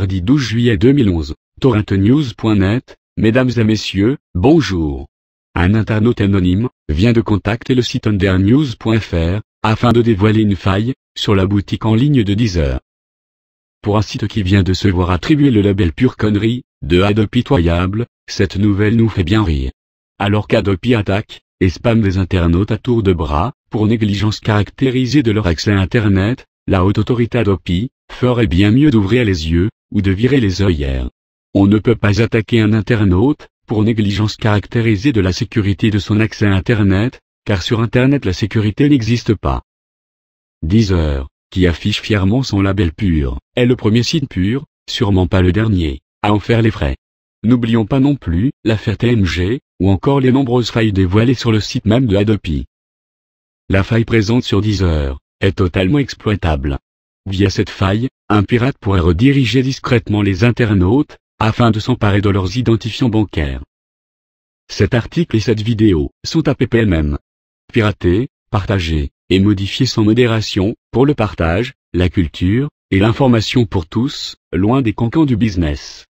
mardi 12 juillet 2011. torrentnews.net, mesdames et messieurs, bonjour. Un internaute anonyme vient de contacter le site undernews.fr afin de dévoiler une faille sur la boutique en ligne de Deezer. Pour un site qui vient de se voir attribuer le label Pure Connerie, de Adopitoyable, Pitoyable, cette nouvelle nous fait bien rire. Alors qu'Adopi attaque et spam des internautes à tour de bras, pour négligence caractérisée de leur accès à Internet, la haute autorité Adopi ferait bien mieux d'ouvrir les yeux ou de virer les œillères. On ne peut pas attaquer un internaute, pour négligence caractérisée de la sécurité de son accès à Internet, car sur Internet la sécurité n'existe pas. Deezer, qui affiche fièrement son label pur, est le premier site pur, sûrement pas le dernier, à en faire les frais. N'oublions pas non plus l'affaire TMG, ou encore les nombreuses failles dévoilées sur le site même de Adopi. La faille présente sur Deezer est totalement exploitable. Via cette faille, un pirate pourrait rediriger discrètement les internautes, afin de s'emparer de leurs identifiants bancaires. Cet article et cette vidéo sont à PPMM. Pirater, partager, et modifier sans modération, pour le partage, la culture, et l'information pour tous, loin des cancans du business.